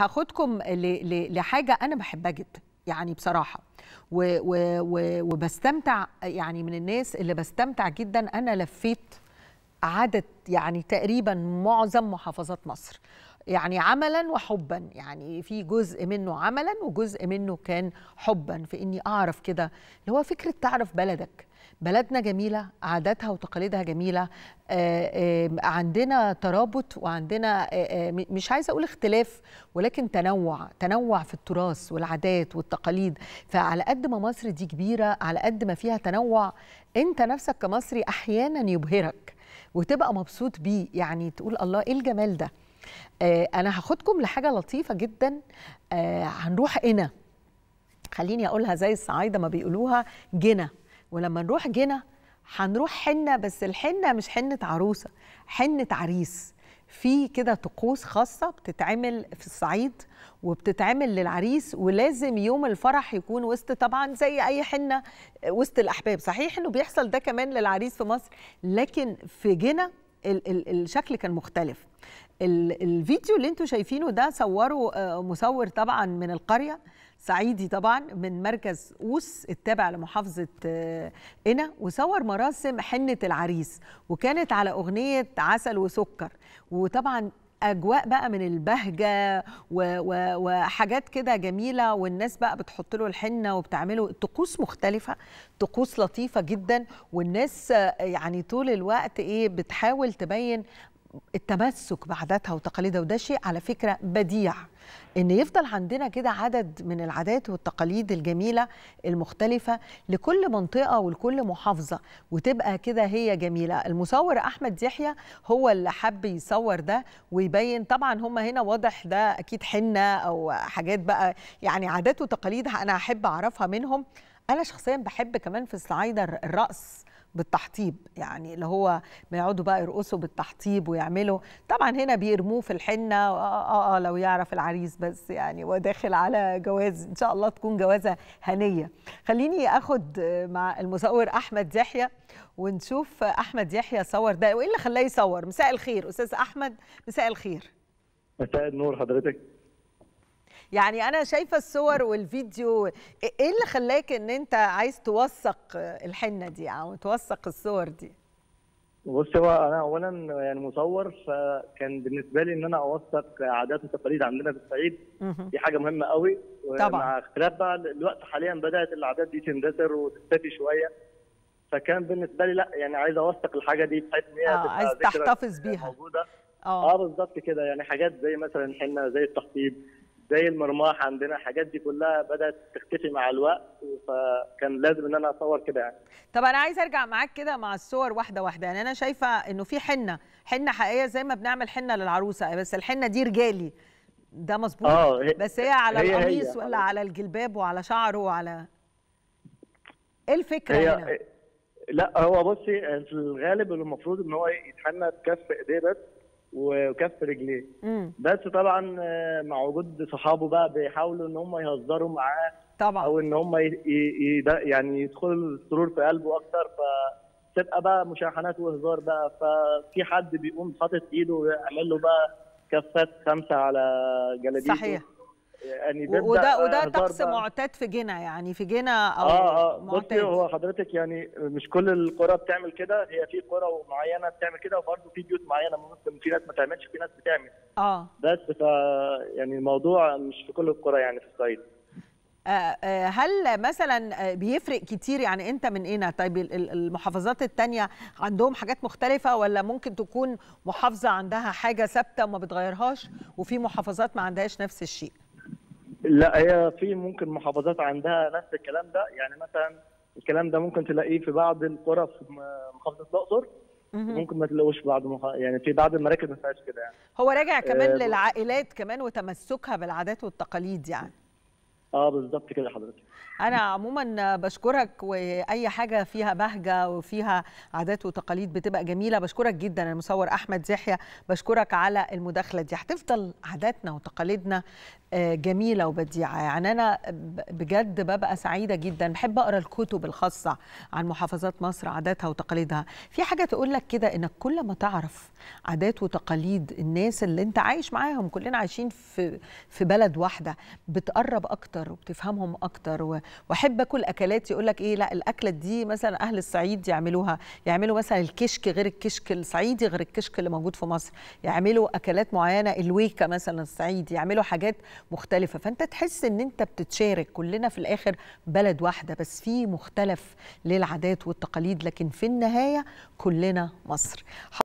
هاخدكم لحاجه انا بحبها جدا يعني بصراحه و و و وبستمتع يعني من الناس اللي بستمتع جدا انا لفيت عدد يعني تقريبا معظم محافظات مصر يعني عملا وحبا يعني في جزء منه عملا وجزء منه كان حبا في اني اعرف كده اللي هو فكره تعرف بلدك بلدنا جميلة عاداتها وتقاليدها جميلة آه، آه، عندنا ترابط وعندنا آه، مش عايزة أقول اختلاف ولكن تنوع تنوع في التراث والعادات والتقاليد فعلى قد ما مصر دي كبيرة على قد ما فيها تنوع أنت نفسك كمصري أحيانا يبهرك وتبقى مبسوط بيه يعني تقول الله إيه الجمال ده آه، انا هاخدكم لحاجه لطيفه جدا آه، هنروح انا خليني اقولها زي الصعايده ما بيقولوها جنا ولما نروح جنا هنروح حنه بس الحنه مش حنه عروسه حنه عريس في كده طقوس خاصه بتتعمل في الصعيد وبتتعمل للعريس ولازم يوم الفرح يكون وسط طبعا زي اي حنه آه، وسط الاحباب صحيح انه بيحصل ده كمان للعريس في مصر لكن في جنة الشكل كان مختلف الفيديو اللي انتم شايفينه ده صوره آه، مصور طبعا من القريه صعيدي طبعا من مركز اوس التابع لمحافظه قنا آه، وصور مراسم حنه العريس وكانت على اغنيه عسل وسكر وطبعا اجواء بقى من البهجه وحاجات كده جميله والناس بقى بتحط له الحنه وبتعمله طقوس مختلفه طقوس لطيفه جدا والناس يعني طول الوقت ايه بتحاول تبين التمسك بعاداتها وتقاليدها وده شيء على فكره بديع ان يفضل عندنا كده عدد من العادات والتقاليد الجميله المختلفه لكل منطقه ولكل محافظه وتبقى كده هي جميله المصور احمد يحيى هو اللي حب يصور ده ويبين طبعا هم هنا واضح ده اكيد حنه او حاجات بقى يعني عادات وتقاليد انا احب اعرفها منهم انا شخصيا بحب كمان في الصعايده الرقص بالتحطيب يعني اللي هو بيقعدوا بقى يرقصوا بالتحطيب ويعملوا طبعا هنا بيرموه في الحنه اه اه, آه،, آه، لو يعرف العريس بس يعني وداخل على جواز ان شاء الله تكون جوازه هنيه خليني اخد مع المصور احمد يحيى ونشوف احمد يحيى صور ده وايه اللي خلاه يصور مساء الخير استاذ احمد مساء الخير مساء النور حضرتك يعني انا شايفه الصور والفيديو ايه اللي خلاك ان انت عايز توثق الحنه دي او توثق الصور دي بص هو انا اولا يعني مصور فكان بالنسبه لي ان انا اوثق عادات وتقاليد عندنا في الصعيد دي حاجه مهمه قوي طبعا مع اختلاف بقى الوقت حاليا بدات العادات دي تندثر وتختفي شويه فكان بالنسبه لي لا يعني عايز اوثق الحاجه دي بحيث ان هي آه عايز تحتفظ بيها موجوده اه, آه بالظبط كده يعني حاجات زي مثلا الحنه زي التخطيب زي المرماح عندنا الحاجات دي كلها بدات تختفي مع الوقت فكان لازم ان انا اصور كده يعني طب انا عايز ارجع معاك كده مع الصور واحده واحده يعني انا شايفه انه في حنه حنه حقيقيه زي ما بنعمل حنه للعروسه بس الحنه دي رجالي ده مظبوط آه، بس هي على هي القميص هي ولا على الجلباب وعلى شعره وعلى ايه الفكره هي هنا؟ إيه، لا هو بصي في الغالب المفروض ان هو يتحنى بكف ايديه بس وكف رجليه بس طبعا آه، مع وجود صحابه بقى بيحاولوا ان هم يهزروا معاه طبعا او ان هم يعني يدخلوا السرور في قلبه اكتر فتبقى بقى مشاحنات وهزار بقى ففي حد بيقوم حاطط ايده ويعمل له بقى كفات خمسه على جلابيته صحيح يعني بيبدا وده وده طقس معتاد في جنا يعني في جنا او اه اه بصي هو حضرتك يعني مش كل القرى بتعمل كده هي في قرى معينه بتعمل كده وبرده في بيوت معينه ممكن في ناس ما تعملش في ناس بتعمل اه بس ف يعني الموضوع مش في كل القرى يعني في الصعيد آه، آه، هل مثلا آه، بيفرق كتير يعني انت من هنا طيب المحافظات الثانيه عندهم حاجات مختلفة ولا ممكن تكون محافظة عندها حاجة ثابتة وما بتغيرهاش وفي محافظات ما عندهاش نفس الشيء؟ لا هي في ممكن محافظات عندها نفس الكلام ده يعني مثلا الكلام ده ممكن تلاقيه في بعض القرى في محافظه الاقصر ممكن ما تلاقوش في بعض مح... يعني في بعض المراكز ما فيهاش كده يعني هو راجع كمان آه للعائلات كمان وتمسكها بالعادات والتقاليد يعني اه بالظبط كده حضرتك انا عموما بشكرك واي حاجه فيها بهجه وفيها عادات وتقاليد بتبقى جميله بشكرك جدا المصور احمد زحية بشكرك على المداخله دي هتفضل عاداتنا وتقاليدنا آه، جميله وبديعه يعني انا بجد ببقى سعيده جدا بحب اقرا الكتب الخاصه عن محافظات مصر عاداتها وتقاليدها في حاجه تقول لك كده انك كل ما تعرف عادات وتقاليد الناس اللي انت عايش معاهم كلنا عايشين في في بلد واحده بتقرب اكتر وبتفهمهم اكتر واحب اكل اكلات يقول لك ايه لا الاكله دي مثلا اهل الصعيد يعملوها يعملوا مثلا الكشك غير الكشك الصعيدي غير الكشك اللي موجود في مصر يعملوا اكلات معينه الويكه مثلا الصعيدي يعملوا حاجات مختلفه فانت تحس ان انت بتتشارك كلنا في الاخر بلد واحده بس في مختلف للعادات والتقاليد لكن في النهايه كلنا مصر